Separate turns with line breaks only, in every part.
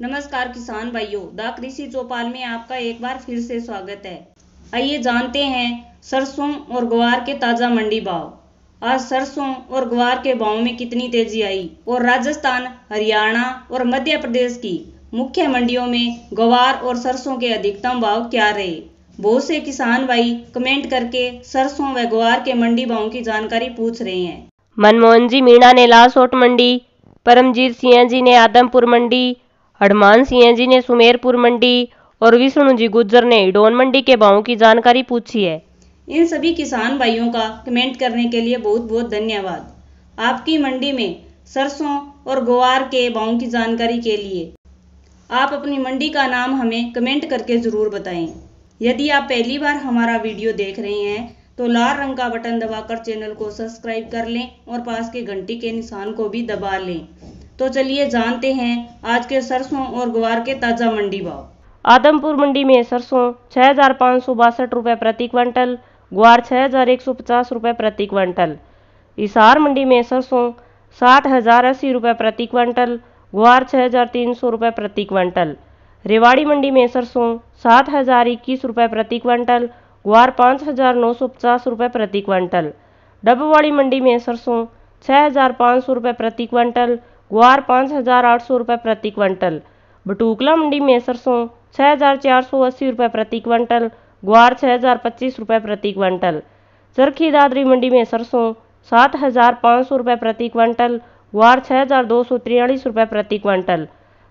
नमस्कार किसान भाइयों द कृषि चौपाल में आपका एक बार फिर से स्वागत है आइए जानते हैं सरसों और ग्वार के ताज़ा मंडी भाव आज सरसों और ग्वार के भाव में कितनी तेजी आई और राजस्थान हरियाणा और मध्य प्रदेश की मुख्य मंडियों में ग्वार और सरसों के अधिकतम भाव क्या रहे बहुत से किसान भाई कमेंट करके सरसों व ग्वार के मंडी भाव की जानकारी पूछ रहे हैं मनमोहन जी मीणा ने लासोट मंडी परमजीत सिंह जी ने आदमपुर मंडी हनुमान सिंह जी ने सुमेरपुर मंडी और विष्णु जी गुजर ने डोन मंडी के भावों की जानकारी पूछी है इन सभी किसान भाइयों का कमेंट करने के लिए बहुत बहुत धन्यवाद आपकी मंडी में सरसों और गोवार के भावों की जानकारी के लिए आप अपनी मंडी का नाम हमें कमेंट करके ज़रूर बताएं यदि आप पहली बार हमारा वीडियो देख रहे हैं तो लाल रंग का बटन दबाकर चैनल को सब्सक्राइब कर लें और पास के घंटी के निशान को भी दबा लें तो चलिए जानते हैं आज के सरसों और ग्वार के ताज़ा मंडी भाव आदमपुर मंडी में सरसों छह रुपए प्रति क्विंटल ग्वार छह रुपए प्रति क्विंटल इसार मंडी में सरसों साठ हजार अस्सी रुपये प्रति क्विंटल ग्वार छः हजार तीन सौ रुपये प्रति क्विंटल रेवाड़ी मंडी में सरसों सात हजार इक्कीस रुपये प्रति क्विंटल ग्वार पाँच हजार नौ सौ पचास रुपये प्रति क्विंटल डबवाड़ी मंडी में सरसों छः हजार पाँच सौ रुपये प्रति क्विंटल ग्वार पाँच हज़ार आठ सौ रुपये प्रति क्विंटल बटूकला मंडी में सरसों छः हज़ार चार सौ अस्सी रुपये प्रति क्विंटल ग्वार छः हज़ार पच्चीस रुपये प्रति क्विंटल चरखी दादरी मंडी में सरसों सात हज़ार पाँच सौ रुपये प्रति क्विंटल ग्वार छः हज़ार दो सौ तिरालीस रुपये प्रति क्विंटल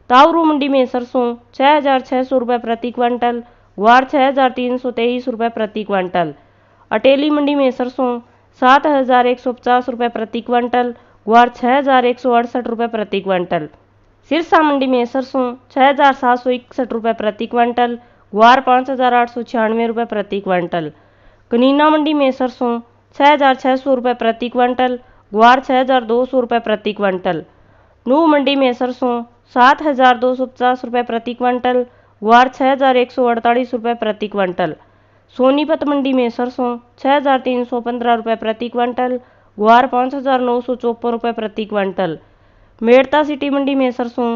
तावरू मंडी में सरसों छः हज़ार छः सौ रुपये प्रति क्विंटल ग्वार छः हज़ार तीन सौ तेईस रुपये प्रति क्विंटल अटेली मंडी में सरसों सात हज़ार एक सौ पचास रुपये प्रति क्विंटल ग्वार छः हजार एक सौ अड़सठ रुपये प्रति क्विंटल सिरसा मंडी में सरसों छः हजार सात सौ इकसठ रुपये प्रति क्विंटल ग्वार पाँच हजार आठ सौ छियानवे रुपये प्रति क्विंटल कनीना मंडी में सरसों छः हजार छः सौ रुपये प्रति क्विंटल ग्वार छः हजार दो सौ रुपये प्रति क्विंटल नू मंडी में सरसों सात हजार दो सौ पचास रुपये प्रति क्विंटल ग्वार छः हजार एक सौ अड़तालीस रुपये प्रति क्विंटल सोनीपत मंडी में सरसों छः हजार तीन सौ पंद्रह रुपये प्रति क्विंटल ग्वार पाँच हज़ार नौ सौ चौपन रुपये प्रति क्विंटल मेड़ता सिटी मंडी में सरसों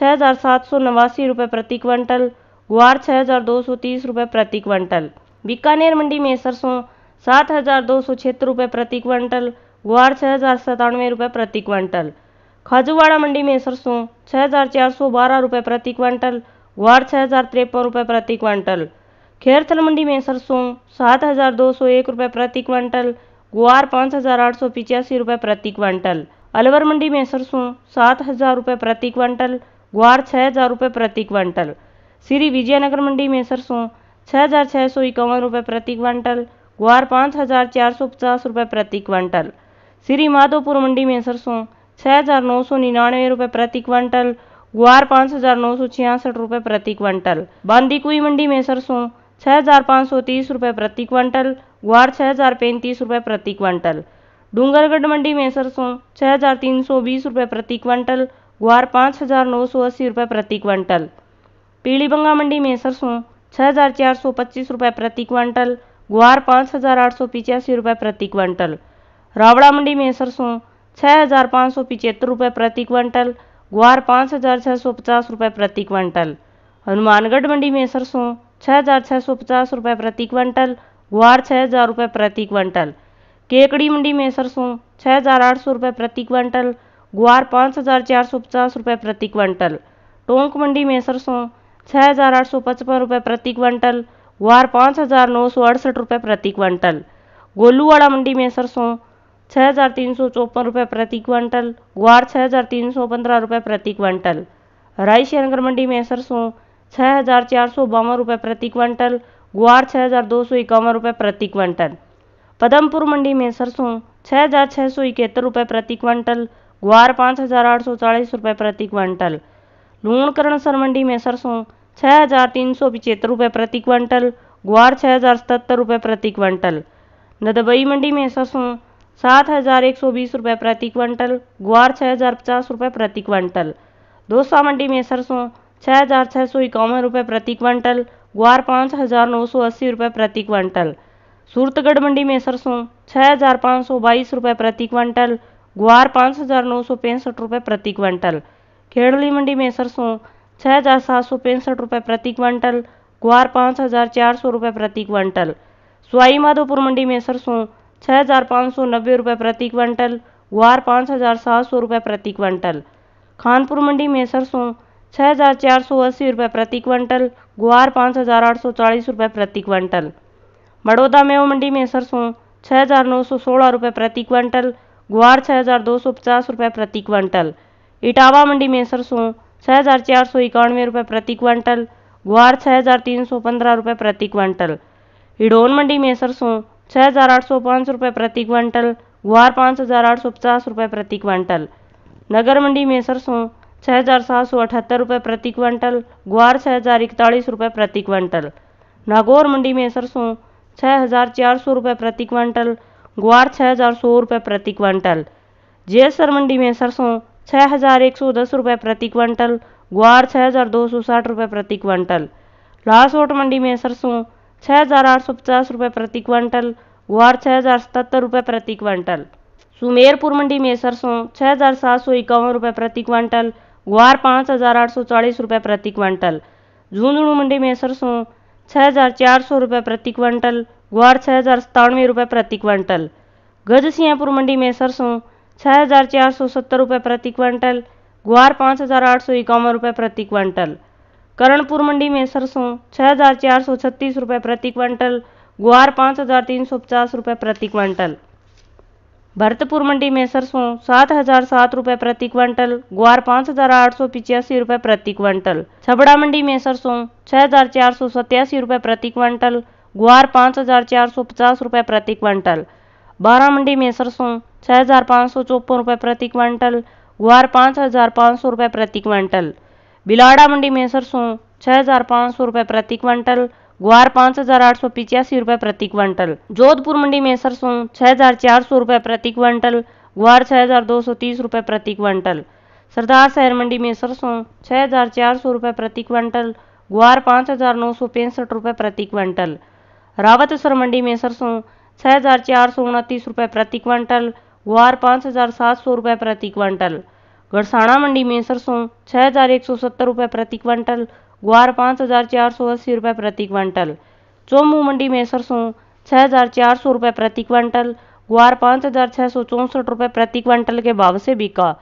छः हज़ार सात सौ नवासी रुपये प्रति क्विंटल ग्वार छः हज़ार दो सौ तीस रुपये प्रति क्विंटल बीकानेर मंडी में सरसों सात हज़ार दो सौ छिहत्तर रुपये प्रति क्विंटल ग्वार छः हज़ार सतानवे रुपये प्रति क्विंटल खाजूवाड़ा मंडी में सरसों छः हज़ार चार सौ बारह रुपये प्रति क्विंटल ग्वार छः हज़ार तिरपन रुपये प्रति क्विंटल खेरथल मंडी में सरसों सात हज़ार दो सौ एक रुपये प्रति क्विंटल ग्वार पाँच हज़ार आठ सौ पिचासी रुपये प्रति क्विंटल अलवर मंडी में सरसों सात हज़ार रुपये प्रति क्विंटल ग्वार छः हज़ार रुपये प्रति क्विंटल श्री विजयनगर मंडी में सरसों छः हज़ार छः सौ इक्यावन रुपये प्रति क्विंटल ग्वार पाँच हज़ार चार सौ पचास रुपये प्रति क्विंटल श्री माधोपुर मंडी में सरसों छः हज़ार नौ सौ निन्यानवे रुपये प्रति क्विंटल ग्वार पाँच हज़ार नौ सौ छियासठ रुपये प्रति क्विंटल बांदीकुई मंडी में सरसों छः हज़ार पाँच सौ तीस रुपये प्रति क्विंटल ग्वार छः हज़ार पैंतीस प्रति क्विंटल डूंगरगढ़ मंडी में सरसों छः हज़ार तीन सौ बीस प्रति क्विंटल ग्वार पाँच हज़ार नौ सौ अस्सी प्रति क्विंटल पीलीबंगा मंडी में सरसों छः हज़ार चार सौ पच्चीस प्रति क्विंटल ग्वार पाँच हज़ार आठ सौ पिचासी प्रति क्विंटल रावड़ा मंडी में सरसों छः हज़ार पाँच सौ पिचहत्तर रुपये प्रति क्विंटल ग्वार पाँच हज़ार छः सौ पचास रुपये प्रति क्विंटल हनुमानगढ़ मंडी में सरसों छः हज़ार छः सौ पचास रुपये प्रति क्विंटल ग्वार छः हज़ार रुपये प्रति क्विंटल केकड़ी मंडी में सरसों छः हज़ार आठ सौ रुपये प्रति क्विंटल ग्वार पाँच हज़ार चार सौ पचास रुपये प्रति क्विंटल टोंक मंडी में सरसों छः हज़ार आठ सौ पचपन रुपये प्रति क्विंटल ग्वार पाँच हज़ार नौ सौ अड़सठ रुपये प्रति क्विंटल गोलूवाड़ा मंडी में सरसों छः हज़ार तीन सौ चौपन रुपये प्रति क्विंटल ग्वार छः हज़ार तीन सौ पंद्रह रुपये प्रति क्विंटल राई नगर मंडी में सरसों छः हज़ार चार सौ बावन रुपये प्रति क्विंटल ग्वार छः हज़ार दो सौ इक्यावन रुपये प्रति क्विंटल पदमपुर मंडी में सरसों छः हज़ार छः सौ इकहत्तर रुपये प्रति क्विंटल ग्वार पाँच हज़ार आठ सौ चालीस रुपये प्रति क्विंटल लूणकरण सर मंडी में सरसों छः हज़ार तीन सौ पिचहत्तर रुपये प्रति क्विंटल ग्वार छः हज़ार सतहत्तर रुपये प्रति क्विंटल नदबई मंडी में सरसों सात हज़ार एक सौ बीस रुपये प्रति क्विंटल ग्वार छः हज़ार पचास रुपये प्रति क्विंटल दोसा मंडी में सरसों छः हजार छः सौ इक्यावन रुपये प्रति क्विंटल ग्वार पाँच हजार नौ सौ अस्सी रुपये प्रति क्विंटल सूरतगढ़ मंडी में सरसों छः हजार पाँच सौ बाईस रुपये प्रति क्विंटल ग्वार पाँच हजार नौ सौ पैंसठ रुपये प्रति क्विंटल खेड़ली मंडी में सरसों छः हजार सात सौ पैंसठ रुपये प्रति क्विंटल ग्वार पाँच हजार चार सौ रुपये प्रति क्विंटल स्वाई माधोपुर मंडी में सरसों छः हजार पाँच सौ नब्बे रुपये प्रति क्विंटल ग्वार पाँच हजार सात सौ रुपये प्रति क्विंटल खानपुर मंडी में सरसों छः हज़ार चार सौ अस्सी रुपये प्रति क्विंटल ग्वार पाँच हज़ार आठ सौ चालीस रुपये प्रति क्विंटल बड़ौदा मेव मंडी में सरसों छः हज़ार नौ सौ सोलह रुपये प्रति क्विंटल ग्वार छः हज़ार दो सौ पचास रुपये प्रति क्विंटल इटावा मंडी में सरसों छः हज़ार चार सौ इक्यानवे रुपये प्रति क्विंटल ग्वार छः हज़ार तीन सौ पंद्रह रुपये प्रति क्विंटल इडोन मंडी में सरसों छः हज़ार आठ सौ पाँच रुपये प्रति क्विंटल ग्वार पाँच हज़ार आठ सौ पचास रुपये प्रति क्विंटल नगर मंडी में सरसों छः हज़ार सात सौ अठहत्तर रुपये प्रति क्विंटल ग्वार छः हज़ार इकतालीस रुपये प्रति क्विंटल नागौर मंडी में सरसों छः हज़ार चार सौ रुपये प्रति क्विंटल ग्वार छः हज़ार सौ रुपये प्रति क्विंटल जयसर मंडी में सरसों छः हज़ार एक सौ दस रुपये प्रति क्विंटल ग्वार छः हज़ार दो सौ साठ रुपये प्रति क्विंटल लासोट मंडी में सरसों छः हज़ार आठ सौ पचास रुपये प्रति क्विंटल ग्वार छः हज़ार सतहत्तर रुपये प्रति क्विंटल सुमेरपुर मंडी में सरसों छः हज़ार सात सौ इक्यावन रुपये प्रति क्विंटल ग्वार पाँच हज़ार आठ सौ चालीस रुपये प्रति क्विंटल झुंझुनू मंडी में सरसों छः हज़ार चार सौ रुपये प्रति क्विंटल ग्वार छः हज़ार सतानवे रुपये प्रति क्विंटल सिंहपुर मंडी में सरसों छः हज़ार चार सौ सत्तर रुपये प्रति क्विंटल ग्वार पाँच हज़ार आठ सौ इक्यावन रुपये प्रति क्विंटल करणपुर मंडी में सरसों छः हज़ार चार सौ छत्तीस रुपये प्रति क्विंटल ग्वार पाँच हज़ार तीन सौ पचास रुपये प्रति क्विंटल भरतपुर मंडी में सरसों सात हजार सात रुपये प्रति क्विंटल ग्वार पाँच हजार आठ सौ पिचासी रुपये प्रति क्विंटल छबड़ा मंडी में सरसों छः हजार चार सौ सत्यासी रुपये प्रति क्विंटल ग्वार पाँच हजार चार सौ पचास रुपये प्रति क्विंटल बारह मंडी में सरसों छः हजार पाँच सौ चौपन रुपये प्रति क्विंटल ग्वार पाँच हजार पाँच सौ रुपये प्रति क्विंटल बिलाड़ा मंडी में सरसों छः हजार पाँच सौ रुपये प्रति क्विंटल ग्वार पाँच हजार आठ सौ पिचासी रुपए प्रति क्विंटल जोधपुर मंडी में सरसों छः हजार चार सौ रुपए प्रति क्विंटल ग्वार छः हजार दो सौ तीस रुपए प्रति क्विंटल सरदार शहर मंडी में सरसों छह हजार चार सौ रुपए प्रति क्विंटल ग्वार पाँच हजार नौ सौ पैंसठ रुपए प्रति क्विंटल रावतसर मंडी में सरसों छः हजार चार सौ उनतीस रुपए प्रति क्विंटल ग्वार पाँच हजार सात सौ रुपए प्रति क्विंटल गढ़साणा मंडी में सरसों छः हजार एक सौ सत्तर रुपए प्रति क्विंटल ग्वार पाँच हज़ार चार सौ अस्सी रुपये प्रति क्विंटल चोमू मंडी में सरसों छः हज़ार चार सौ रुपये प्रति क्विंटल ग्वार पाँच हज़ार छः सौ चौंसठ रुपये प्रति क्विंटल के भाव से बिका